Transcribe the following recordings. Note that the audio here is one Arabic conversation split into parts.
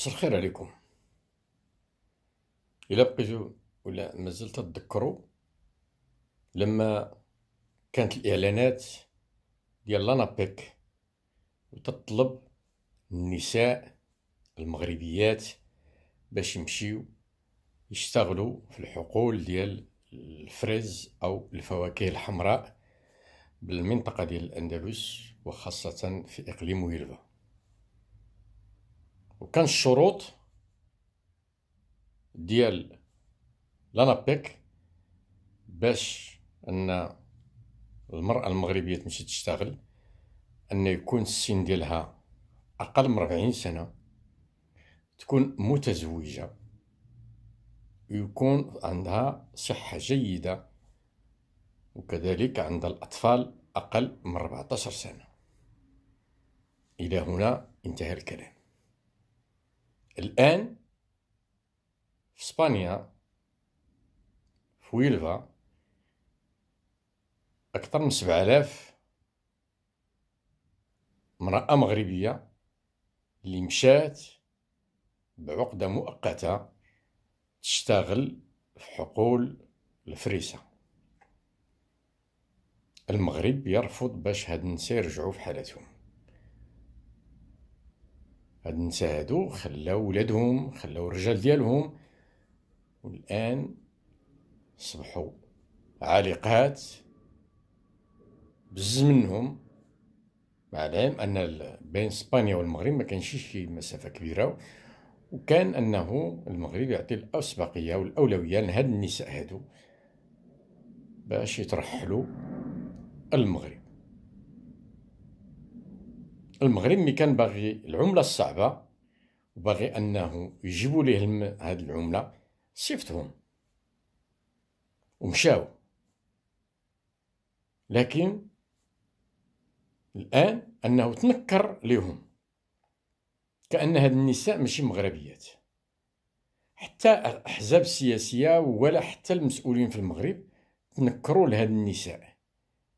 مساء الخير عليكم الى بقيتو ولا مازلت تذكروا لما كانت الاعلانات ديال لانابيك وتطلب النساء المغربيات باش يمشيو يشتغلوا في الحقول ديال الفريز او الفواكه الحمراء بالمنطقه ديال الاندلس وخاصه في اقليم ويلفا وكان الشروط ديال لانابيك باش ان المرأة المغربية تمشي تشتغل ان يكون السن ديالها اقل من 40 سنة تكون متزوجة ويكون عندها صحة جيدة وكذلك عند الأطفال أقل من 14 سنة إلى هنا انتهى الكلام الآن في إسبانيا في ويلفا أكثر من سبعة آلاف امرأة مغربية اللي مشات بعقدة مؤقتة تشتغل في حقول الفريسة المغرب يرفض باش هاد النساء يرجعوا في حالتهم هاد النساء هادو خلاو ولادهم خلاو الرجال ديالهم والان صبحوا عالقات بز منهم مع العلم ان بين اسبانيا والمغرب ما كانش شي مسافه كبيره وكان انه المغرب يعطي الاسبقيه والاولويه لهاد النساء هادو باش يترحلوا المغرب المغرب مي كان باغي العمله الصعبه وباغي انه يجيبوا ليه هاد العمله صيفطهم ومشاو لكن الان انه تنكر لهم كان هاد النساء ماشي مغربيات حتى الاحزاب السياسيه ولا حتى المسؤولين في المغرب تنكروا لهاد النساء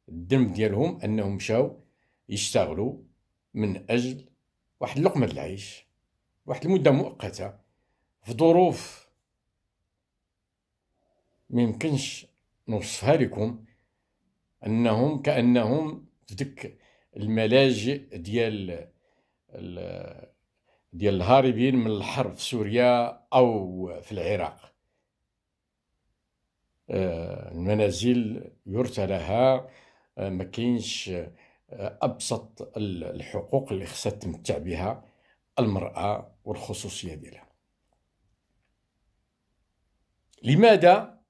الدم ديالهم انهم مشاو يشتغلوا من أجل واحد لقمة العيش واحد المدة مؤقتة في ظروف ميمكنش نوصفها لكم انهم كانهم في ديك الملاجئ ديال ديال الهاربين من الحرب في سوريا او في العراق آه، المنازل يرثى لها آه، ما كاينش ابسط الحقوق اللي خصها تمتع بها المراه والخصوصيه ديالها لماذا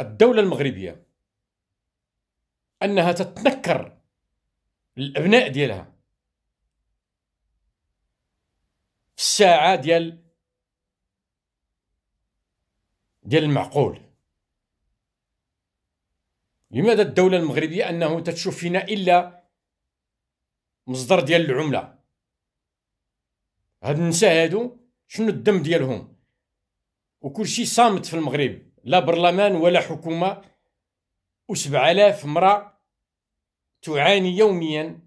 الدوله المغربيه انها تتنكر الابناء ديالها في الساعه ديال ديال المعقول لماذا الدولة المغربية أنه تتشوف فينا إلا مصدر ديال العملة هاد النساء هادو شنو الدم ديالهم وكل شيء صامت في المغرب لا برلمان ولا حكومة وسبع آلاف امرأة تعاني يوميا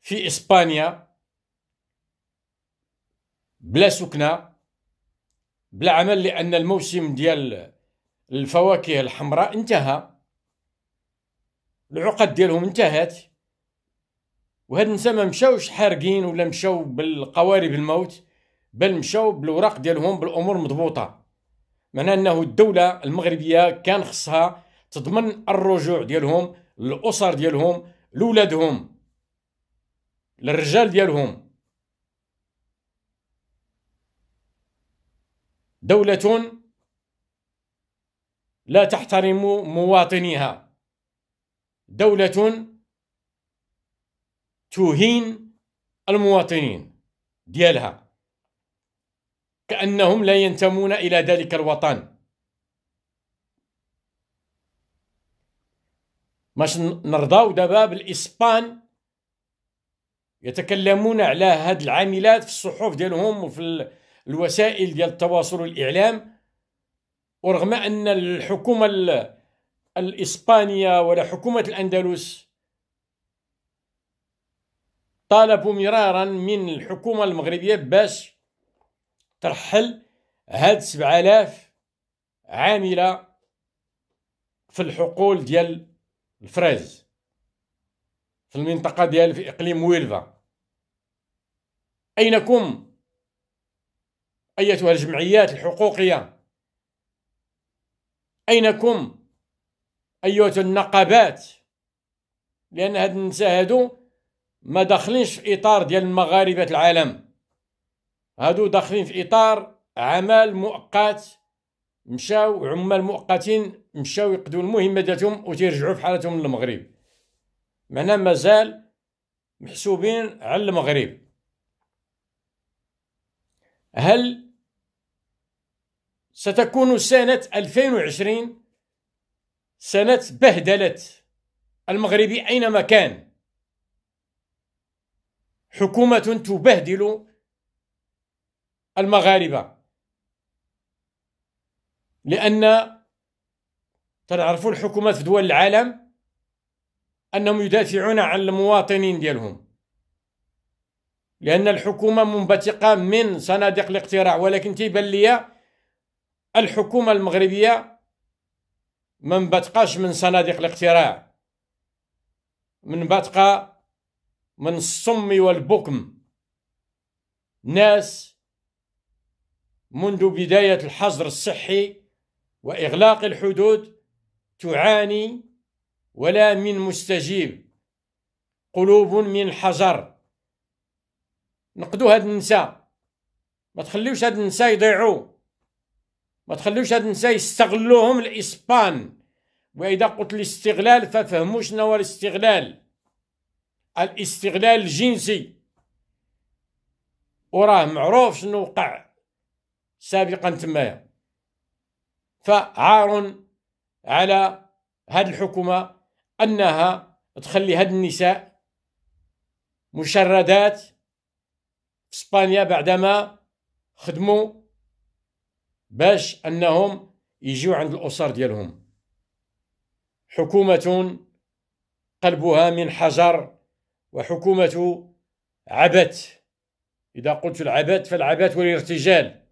في إسبانيا بلا سكنة بلا عمل لأن الموسم ديال الفواكه الحمراء انتهى العقد ديالهم انتهت وهاد النساء ما مشاوش حارقين ولا مشاو بالقوارب الموت بل مشاو بالوراق ديالهم بالامور مضبوطه معناه انه الدوله المغربيه كان خصها تضمن الرجوع ديالهم للاسر ديالهم لولادهم للرجال ديالهم دولة لا تحترم مواطنيها دولة تهين المواطنين ديالها كأنهم لا ينتمون إلى ذلك الوطن ماش نرضاو دابا بالاسبان يتكلمون على هاد العاملات في الصحف ديالهم وفي الوسائل ديال التواصل والاعلام ورغم أن الحكومة الإسبانية ولا حكومة الأندلس طالبوا مرارا من الحكومة المغربية باش ترحل هاد 7000 عاملة في الحقول ديال الفريز في المنطقة ديال في إقليم ويلفا أينكم أيتها الجمعيات الحقوقية أينكم أيها النقابات لأن هاد النساء هادو ما داخلينش في إطار ديال المغاربة العالم هادو داخلين في إطار عمل مؤقت مشاو عمال مؤقتين مشاو يقدوا المهمة ديالتهم وتيرجعوا في حالتهم للمغرب معناها مازال محسوبين على المغرب هل ستكون سنة 2020 سنة بهدلة المغربي أينما كان حكومة تبهدل المغاربة لأن تنعرفوا الحكومات في دول العالم أنهم يدافعون عن المواطنين ديالهم لأن الحكومة منبثقة من صناديق الاقتراع ولكن تيبان ليا الحكومة المغربية من بتقاش من صناديق الاقتراع من بتقى من الصم والبكم ناس منذ بداية الحظر الصحي وإغلاق الحدود تعاني ولا من مستجيب قلوب من الحجر نقدو هاد النساء ما تخليوش هاد النساء يضيعوا ما تخليوش هاد النساء يستغلوهم الاسبان واذا قلت الاستغلال ففهموا شنو هو الاستغلال الاستغلال الجنسي وراه معروف شنو وقع سابقا تمايا فعار على هاد الحكومة أنها تخلي هاد النساء مشردات في إسبانيا بعدما خدموا باش أنهم يجيو عند الأسر ديالهم حكومة قلبها من حجر وحكومة عبث إذا قلت العبث فالعبث والارتجال